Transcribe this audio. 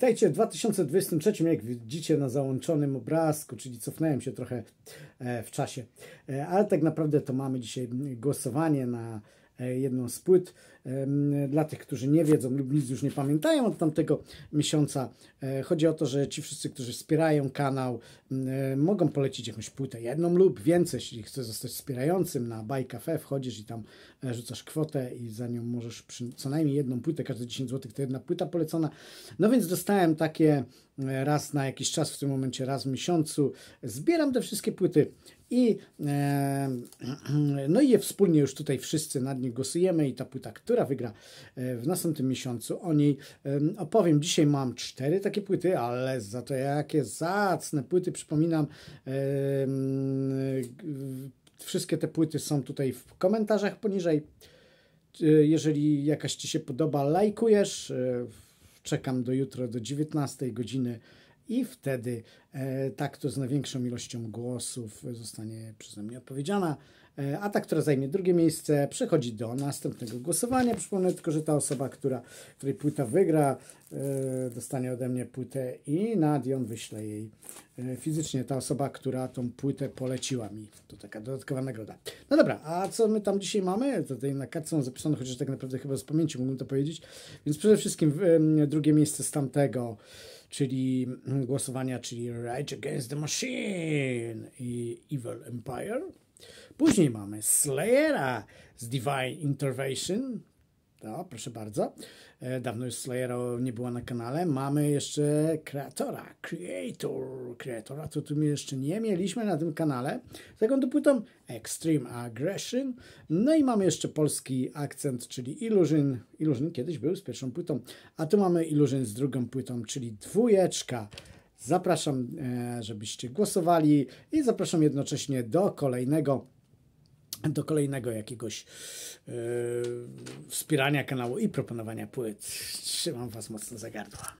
Witajcie w 2023, jak widzicie na załączonym obrazku, czyli cofnąłem się trochę e, w czasie, e, ale tak naprawdę to mamy dzisiaj głosowanie na E, jedną z płyt. Dla tych, którzy nie wiedzą lub nic już nie pamiętają od tamtego miesiąca, e, chodzi o to, że ci wszyscy, którzy wspierają kanał, e, mogą polecić jakąś płytę, jedną lub więcej, jeśli chcesz zostać wspierającym na Cafe wchodzisz i tam rzucasz kwotę i za nią możesz przy, co najmniej jedną płytę, każde 10 zł to jedna płyta polecona. No więc dostałem takie raz na jakiś czas, w tym momencie raz w miesiącu, zbieram te wszystkie płyty i, no i je wspólnie już tutaj wszyscy nad nim głosujemy i ta płyta, która wygra e, w następnym miesiącu, o niej opowiem. Dzisiaj mam cztery takie płyty, ale za to jakie zacne płyty, przypominam wszystkie te płyty są tutaj w komentarzach poniżej. E, jeżeli jakaś Ci się podoba, lajkujesz. E, czekam do jutro, do 19 godziny i wtedy e, ta, kto z największą ilością głosów zostanie przeze mnie odpowiedziana, e, a ta, która zajmie drugie miejsce, przechodzi do następnego głosowania. Przypomnę tylko, że ta osoba, która, której płyta wygra, e, dostanie ode mnie płytę i Nadion wyśle jej fizycznie. Ta osoba, która tą płytę poleciła mi. To taka dodatkowa nagroda. No dobra, a co my tam dzisiaj mamy? Tutaj na kartce mam zapisane, chociaż tak naprawdę chyba z pamięci mógłbym to powiedzieć. Więc przede wszystkim drugie miejsce z tamtego czyli głosowania, czyli Rage Against the Machine i Evil Empire. Później mamy Slayera z Divine Intervention, no, proszę bardzo. E, dawno już Slayera nie była na kanale. Mamy jeszcze kreatora, creator, kreatora, co tu jeszcze nie mieliśmy na tym kanale. Z płytą Extreme Aggression. No i mamy jeszcze polski akcent, czyli Illusion. Illusion kiedyś był z pierwszą płytą, a tu mamy Illusion z drugą płytą, czyli dwójeczka. Zapraszam, e, żebyście głosowali i zapraszam jednocześnie do kolejnego do kolejnego jakiegoś yy, wspierania kanału i proponowania płyt. Trzymam Was mocno za gardła.